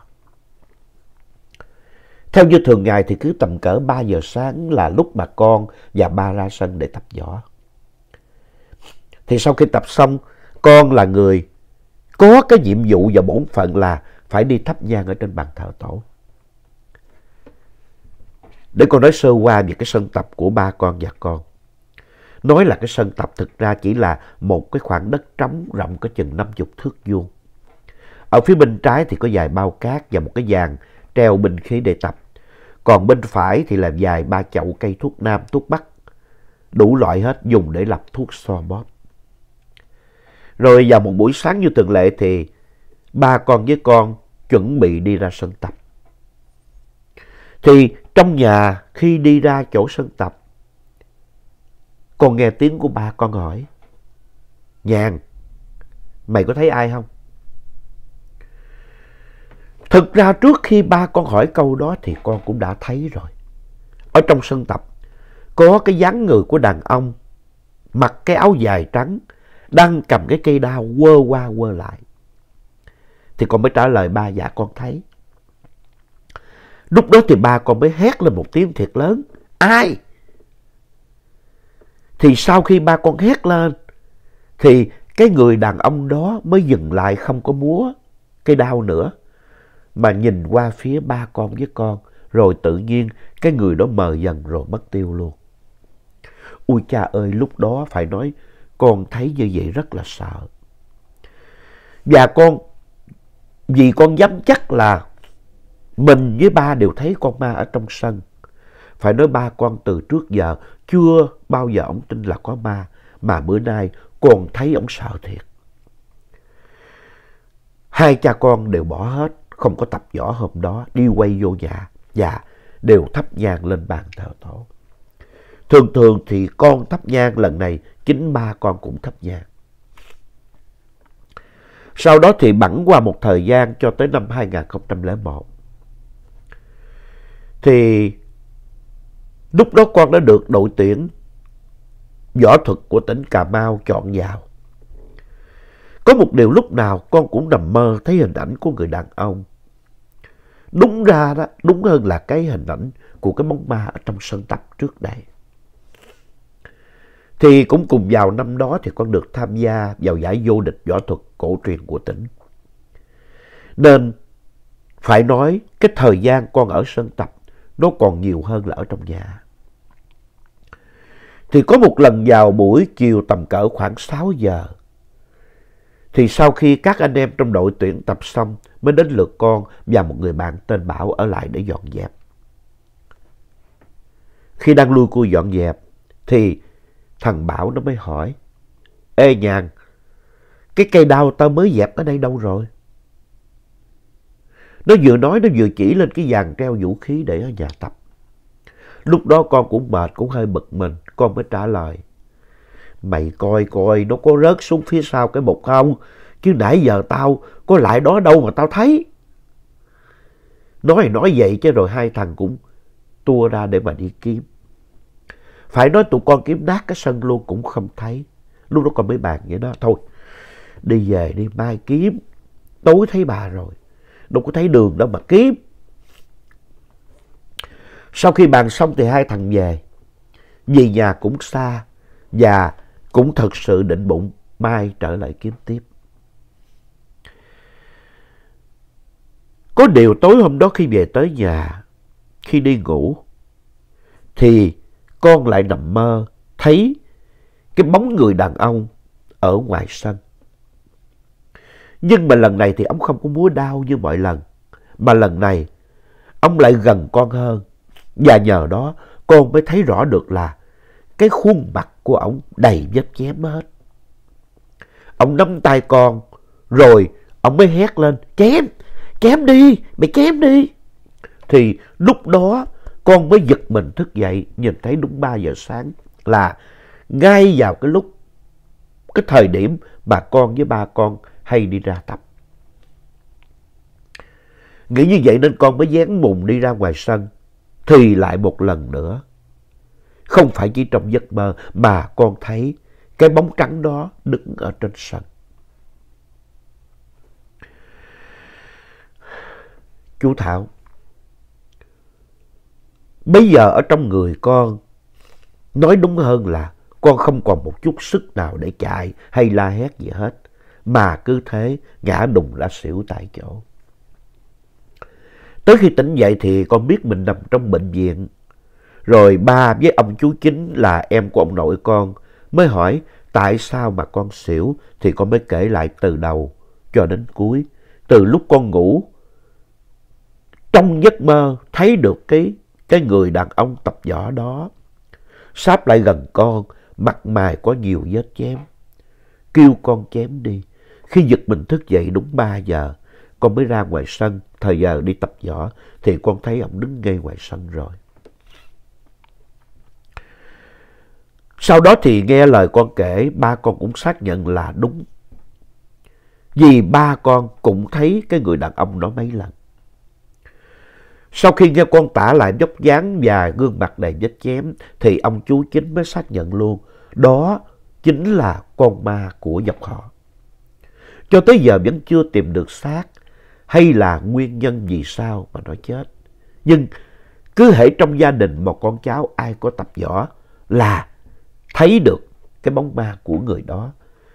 Theo như thường ngày thì cứ tầm cỡ 3 giờ sáng là lúc mà con và ba ra sân để tập võ. Thì sau khi tập xong, con là người có cái nhiệm vụ và bổn phận là phải đi thắp nhang ở trên bàn thờ tổ. Để con nói sơ qua về cái sân tập của ba con và con. Nói là cái sân tập thực ra chỉ là một cái khoảng đất trống rộng có chừng 50 thước vuông. Ở phía bên trái thì có dài bao cát và một cái vàng treo bình khí để tập. Còn bên phải thì là dài ba chậu cây thuốc nam, thuốc bắc. Đủ loại hết dùng để lập thuốc so bóp. Rồi vào một buổi sáng như thường lệ thì ba con với con chuẩn bị đi ra sân tập. Thì trong nhà khi đi ra chỗ sân tập, con nghe tiếng của ba con hỏi. Nhàn, mày có thấy ai không? Thực ra trước khi ba con hỏi câu đó thì con cũng đã thấy rồi. Ở trong sân tập, có cái dáng người của đàn ông, mặc cái áo dài trắng, đang cầm cái cây đao quơ qua quơ lại. Thì con mới trả lời ba dạ con thấy. Lúc đó thì ba con mới hét lên một tiếng thiệt lớn. Ai? Thì sau khi ba con hét lên, thì cái người đàn ông đó mới dừng lại không có múa cái đau nữa. Mà nhìn qua phía ba con với con, rồi tự nhiên cái người đó mờ dần rồi mất tiêu luôn. Ui cha ơi, lúc đó phải nói con thấy như vậy rất là sợ. Và con, vì con dám chắc là mình với ba đều thấy con ma ở trong sân. Phải nói ba con từ trước giờ chưa bao giờ ông tin là có ma, mà bữa nay còn thấy ông sợ thiệt. Hai cha con đều bỏ hết, không có tập võ hôm đó, đi quay vô nhà và đều thắp nhang lên bàn thờ tổ. Thường thường thì con thắp nhang lần này, chính ba con cũng thắp nhang. Sau đó thì bẵng qua một thời gian cho tới năm 2001 thì lúc đó con đã được đội tuyển võ thuật của tỉnh Cà Mau chọn vào. Có một điều lúc nào con cũng nằm mơ thấy hình ảnh của người đàn ông. Đúng ra đó, đúng hơn là cái hình ảnh của cái bóng ma ở trong sân tập trước đây. Thì cũng cùng vào năm đó thì con được tham gia vào giải vô địch võ thuật cổ truyền của tỉnh. Nên phải nói cái thời gian con ở sân tập nó còn nhiều hơn là ở trong nhà. Thì có một lần vào buổi chiều tầm cỡ khoảng 6 giờ, thì sau khi các anh em trong đội tuyển tập xong mới đến lượt con và một người bạn tên Bảo ở lại để dọn dẹp. Khi đang lui cua dọn dẹp thì thằng Bảo nó mới hỏi Ê nhàn, cái cây đao tao mới dẹp ở đây đâu rồi? Nó vừa nói nó vừa chỉ lên cái dàn treo vũ khí để ở nhà tập. Lúc đó con cũng mệt, cũng hơi bực mình. Con mới trả lời. Mày coi coi nó có rớt xuống phía sau cái bục không? Chứ nãy giờ tao có lại đó đâu mà tao thấy. Nói nói vậy chứ rồi hai thằng cũng tua ra để mà đi kiếm. Phải nói tụi con kiếm nát cái sân luôn cũng không thấy. Lúc đó con mới bàn vậy đó. Thôi, đi về đi mai kiếm. Tối thấy bà rồi đâu có thấy đường đâu mà kiếm. Sau khi bàn xong thì hai thằng về. Vì nhà cũng xa và cũng thật sự định bụng mai trở lại kiếm tiếp. Có điều tối hôm đó khi về tới nhà, khi đi ngủ, thì con lại nằm mơ thấy cái bóng người đàn ông ở ngoài sân. Nhưng mà lần này thì ông không có múa đau như mọi lần. Mà lần này ông lại gần con hơn. Và nhờ đó con mới thấy rõ được là cái khuôn mặt của ông đầy vết chém hết. Ông nắm tay con rồi ông mới hét lên chém, chém đi, mày chém đi. Thì lúc đó con mới giật mình thức dậy nhìn thấy đúng 3 giờ sáng là ngay vào cái lúc cái thời điểm mà con với ba con hay đi ra tập. Nghĩ như vậy nên con mới dán mùng đi ra ngoài sân, thì lại một lần nữa. Không phải chỉ trong giấc mơ mà con thấy cái bóng trắng đó đứng ở trên sân. Chú Thảo, bây giờ ở trong người con, nói đúng hơn là con không còn một chút sức nào để chạy hay la hét gì hết mà cứ thế ngã đùng ra xỉu tại chỗ. Tới khi tỉnh dậy thì con biết mình nằm trong bệnh viện. Rồi ba với ông chú chính là em của ông nội con mới hỏi tại sao mà con xỉu thì con mới kể lại từ đầu cho đến cuối. Từ lúc con ngủ, trong giấc mơ thấy được cái, cái người đàn ông tập võ đó. Sáp lại gần con, mặt mày có nhiều vết chém. Kêu con chém đi. Khi giật mình thức dậy đúng 3 giờ, con mới ra ngoài sân, thời giờ đi tập võ, thì con thấy ông đứng ngay ngoài sân rồi. Sau đó thì nghe lời con kể, ba con cũng xác nhận là đúng. Vì ba con cũng thấy cái người đàn ông đó mấy lần. Sau khi nghe con tả lại dốc dáng và gương mặt đầy vết chém, thì ông chú chính mới xác nhận luôn, đó chính là con ma của dọc họ. Cho tới giờ vẫn chưa tìm được xác hay là nguyên nhân vì sao mà nó chết. Nhưng cứ hễ trong gia đình một con cháu ai có tập võ là thấy được cái bóng ma của người đó.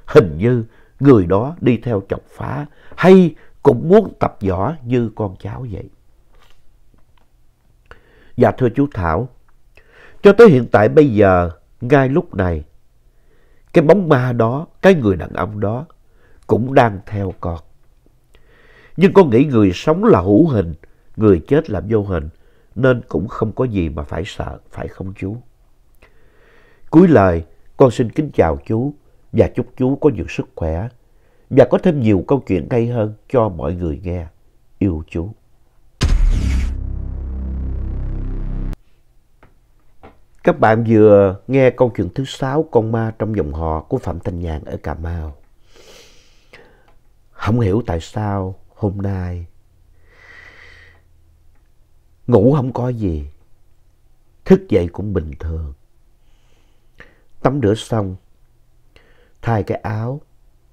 Hình như người đó đi theo chọc phá hay cũng muốn tập võ như con cháu vậy. Dạ thưa chú Thảo, cho tới hiện tại bây giờ, ngay lúc này, cái bóng ma đó, cái người đàn ông đó cũng đang theo con. Nhưng con nghĩ người sống là hữu hình, người chết là vô hình, nên cũng không có gì mà phải sợ, phải không chú? Cuối lời, con xin kính chào chú và chúc chú có nhiều sức khỏe và có thêm nhiều câu chuyện hay hơn cho mọi người nghe. Yêu chú. Các bạn vừa nghe câu chuyện thứ sáu con ma trong dòng họ của Phạm Thanh Nhàn ở Cà Mau. Không hiểu tại sao hôm nay ngủ không có gì, thức dậy cũng bình thường. Tắm rửa xong, thay cái áo,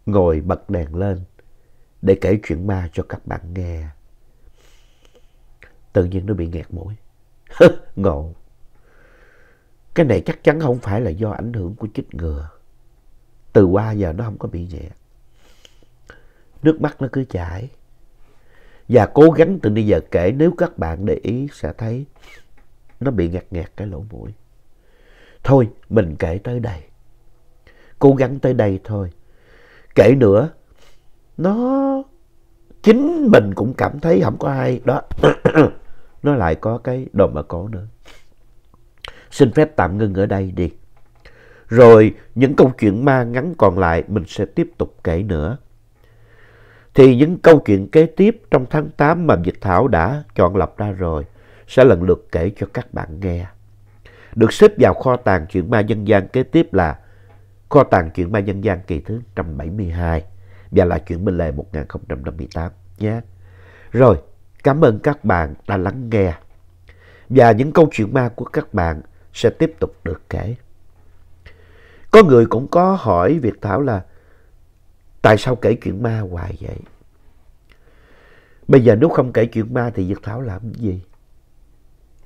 ngồi bật đèn lên để kể chuyện ma cho các bạn nghe. Tự nhiên nó bị nghẹt mũi. <laughs> Ngộ. Cái này chắc chắn không phải là do ảnh hưởng của chích ngừa. Từ qua giờ nó không có bị nhẹ nước mắt nó cứ chảy. Và cố gắng từ bây giờ kể nếu các bạn để ý sẽ thấy nó bị ngặt ngạt cái lỗ mũi. Thôi mình kể tới đây. Cố gắng tới đây thôi. Kể nữa, nó chính mình cũng cảm thấy không có ai đó. <coughs> nó lại có cái đồ mà có nữa. Xin phép tạm ngưng ở đây đi. Rồi những câu chuyện ma ngắn còn lại mình sẽ tiếp tục kể nữa thì những câu chuyện kế tiếp trong tháng 8 mà Việt Thảo đã chọn lọc ra rồi sẽ lần lượt kể cho các bạn nghe. Được xếp vào kho tàng chuyện ma dân gian kế tiếp là kho tàng chuyện ma dân gian kỳ thứ 172 và là chuyện bên lề 1058 nhé. Rồi, cảm ơn các bạn đã lắng nghe. Và những câu chuyện ma của các bạn sẽ tiếp tục được kể. Có người cũng có hỏi Việt Thảo là Tại sao kể chuyện ma hoài vậy? Bây giờ nếu không kể chuyện ma thì Việt Thảo làm gì?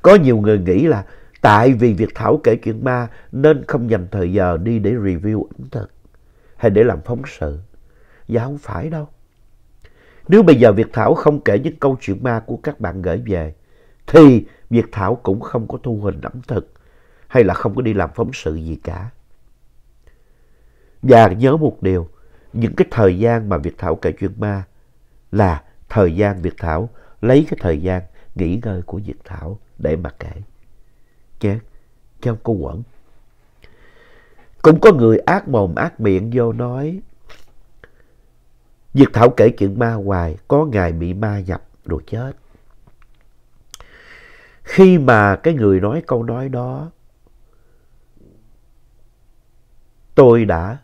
Có nhiều người nghĩ là tại vì Việt Thảo kể chuyện ma nên không dành thời giờ đi để review ẩm thực hay để làm phóng sự. Dạ không phải đâu. Nếu bây giờ Việt Thảo không kể những câu chuyện ma của các bạn gửi về thì Việt Thảo cũng không có thu hình ẩm thực hay là không có đi làm phóng sự gì cả. Và nhớ một điều, những cái thời gian mà Việt Thảo kể chuyện ma là thời gian Việt Thảo lấy cái thời gian nghỉ ngơi của Việt Thảo để mà kể. Chứ, chứ không có quẩn. Cũng có người ác mồm ác miệng vô nói Việt Thảo kể chuyện ma hoài, có ngày bị ma nhập rồi chết. Khi mà cái người nói câu nói đó, tôi đã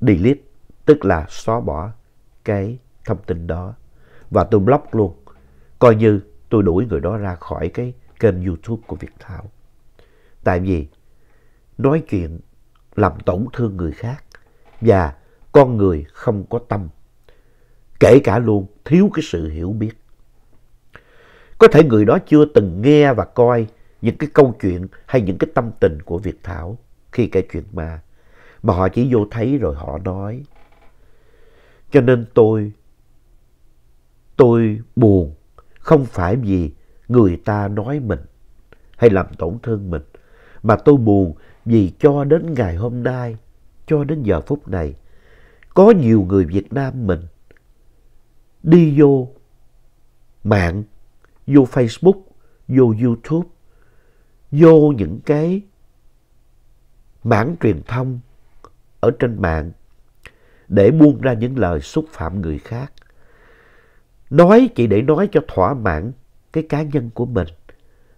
delete, tức là xóa bỏ cái thông tin đó. Và tôi block luôn, coi như tôi đuổi người đó ra khỏi cái kênh YouTube của Việt Thảo. Tại vì nói chuyện làm tổn thương người khác và con người không có tâm, kể cả luôn thiếu cái sự hiểu biết. Có thể người đó chưa từng nghe và coi những cái câu chuyện hay những cái tâm tình của Việt Thảo khi kể chuyện mà mà họ chỉ vô thấy rồi họ nói. Cho nên tôi, tôi buồn không phải vì người ta nói mình hay làm tổn thương mình, mà tôi buồn vì cho đến ngày hôm nay, cho đến giờ phút này, có nhiều người Việt Nam mình đi vô mạng, vô Facebook, vô YouTube, vô những cái mảng truyền thông ở trên mạng để buông ra những lời xúc phạm người khác. Nói chỉ để nói cho thỏa mãn cái cá nhân của mình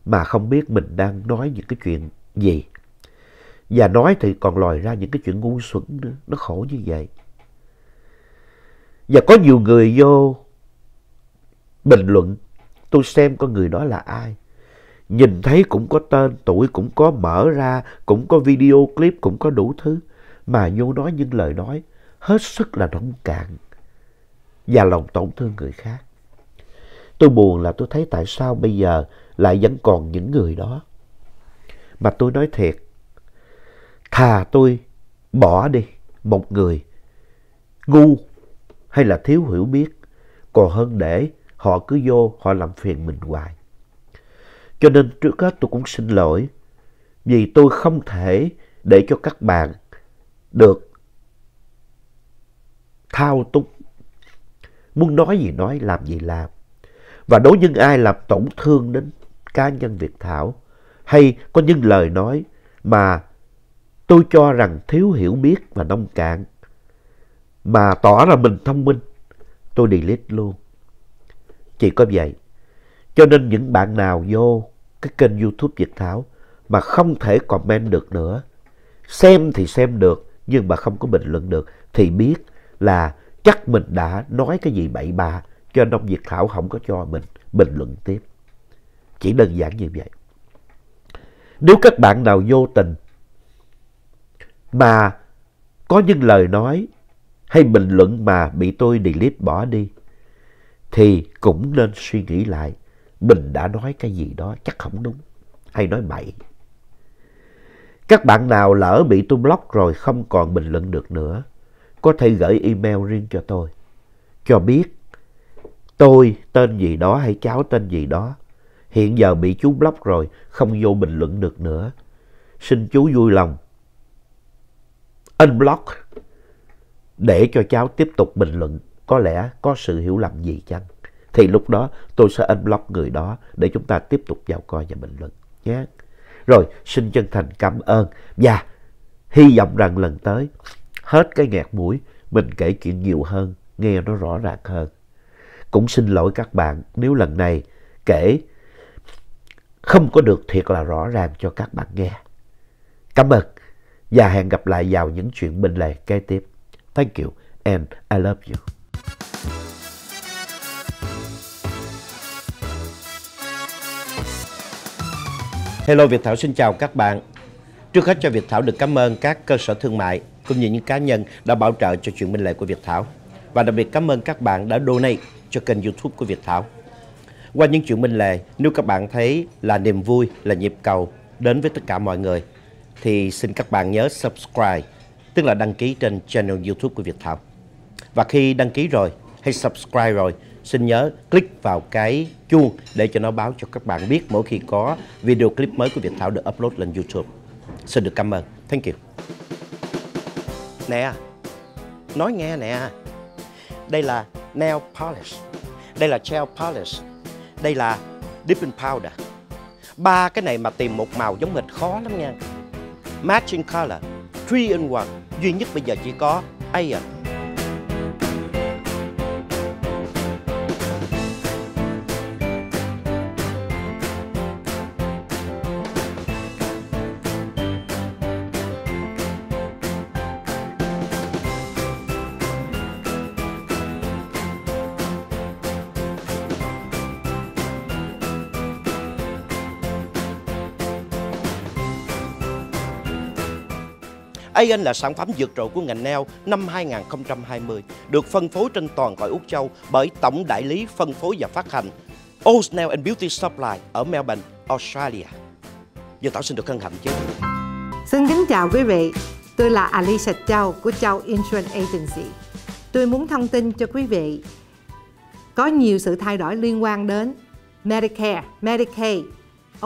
mà không biết mình đang nói những cái chuyện gì. Và nói thì còn lòi ra những cái chuyện ngu xuẩn nữa, nó khổ như vậy. Và có nhiều người vô bình luận, tôi xem con người đó là ai. Nhìn thấy cũng có tên, tuổi cũng có mở ra, cũng có video clip, cũng có đủ thứ mà vô nói những lời nói hết sức là nông cạn và lòng tổn thương người khác. Tôi buồn là tôi thấy tại sao bây giờ lại vẫn còn những người đó. Mà tôi nói thiệt, thà tôi bỏ đi một người ngu hay là thiếu hiểu biết còn hơn để họ cứ vô họ làm phiền mình hoài. Cho nên trước hết tôi cũng xin lỗi vì tôi không thể để cho các bạn được thao túng. Muốn nói gì nói, làm gì làm. Và đối với ai làm tổn thương đến cá nhân Việt Thảo hay có những lời nói mà tôi cho rằng thiếu hiểu biết và nông cạn mà tỏ ra mình thông minh, tôi delete luôn. Chỉ có vậy. Cho nên những bạn nào vô cái kênh YouTube Việt Thảo mà không thể comment được nữa, xem thì xem được nhưng mà không có bình luận được thì biết là chắc mình đã nói cái gì bậy bạ cho nên Việt Thảo không có cho mình bình luận tiếp. Chỉ đơn giản như vậy. Nếu các bạn nào vô tình mà có những lời nói hay bình luận mà bị tôi delete bỏ đi thì cũng nên suy nghĩ lại mình đã nói cái gì đó chắc không đúng hay nói bậy. Các bạn nào lỡ bị tôi block rồi không còn bình luận được nữa, có thể gửi email riêng cho tôi, cho biết tôi tên gì đó hay cháu tên gì đó. Hiện giờ bị chú block rồi, không vô bình luận được nữa. Xin chú vui lòng unblock để cho cháu tiếp tục bình luận. Có lẽ có sự hiểu lầm gì chăng? Thì lúc đó tôi sẽ unblock người đó để chúng ta tiếp tục vào coi và bình luận nhé. Yeah. Rồi xin chân thành cảm ơn và hy vọng rằng lần tới hết cái nghẹt mũi mình kể chuyện nhiều hơn, nghe nó rõ ràng hơn. Cũng xin lỗi các bạn nếu lần này kể không có được thiệt là rõ ràng cho các bạn nghe. Cảm ơn và hẹn gặp lại vào những chuyện bên lề kế tiếp. Thank you and I love you. Hello Việt Thảo xin chào các bạn. Trước hết cho Việt Thảo được cảm ơn các cơ sở thương mại cũng như những cá nhân đã bảo trợ cho chuyện minh lệ của Việt Thảo. Và đặc biệt cảm ơn các bạn đã donate cho kênh youtube của Việt Thảo. Qua những chuyện minh lệ, nếu các bạn thấy là niềm vui, là nhịp cầu đến với tất cả mọi người, thì xin các bạn nhớ subscribe, tức là đăng ký trên channel youtube của Việt Thảo. Và khi đăng ký rồi, hay subscribe rồi, xin nhớ click vào cái chuông để cho nó báo cho các bạn biết mỗi khi có video clip mới của Việt Thảo được upload lên YouTube. Xin được cảm ơn. Thank you. Nè, nói nghe nè. Đây là nail polish. Đây là gel polish. Đây là dipping powder. Ba cái này mà tìm một màu giống hệt khó lắm nha. Matching color, 3 in 1, duy nhất bây giờ chỉ có Aeon à. AN là sản phẩm vượt trội của ngành nail năm 2020, được phân phối trên toàn cõi Úc Châu bởi tổng đại lý phân phối và phát hành O's Nail and Beauty Supply ở Melbourne, Australia. Dân Tảo xin được hân hạnh chứ. Xin kính chào quý vị, tôi là Alicia Châu của Châu Insurance Agency. Tôi muốn thông tin cho quý vị có nhiều sự thay đổi liên quan đến Medicare, Medicaid,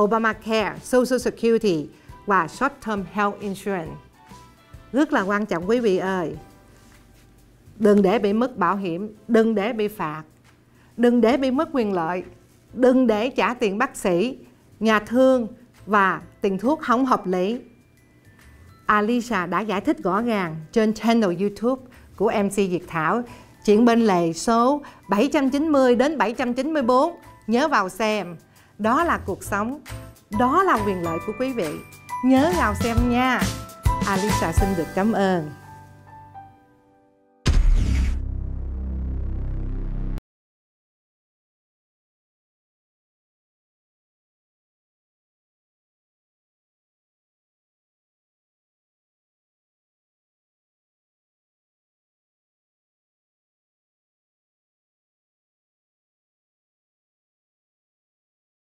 Obamacare, Social Security và Short Term Health Insurance rất là quan trọng quý vị ơi đừng để bị mất bảo hiểm đừng để bị phạt đừng để bị mất quyền lợi đừng để trả tiền bác sĩ nhà thương và tiền thuốc không hợp lý Alisa đã giải thích rõ ràng trên channel YouTube của MC Diệt Thảo chuyện bên lề số 790 đến 794 nhớ vào xem đó là cuộc sống đó là quyền lợi của quý vị nhớ vào xem nha Alisa xin được cảm ơn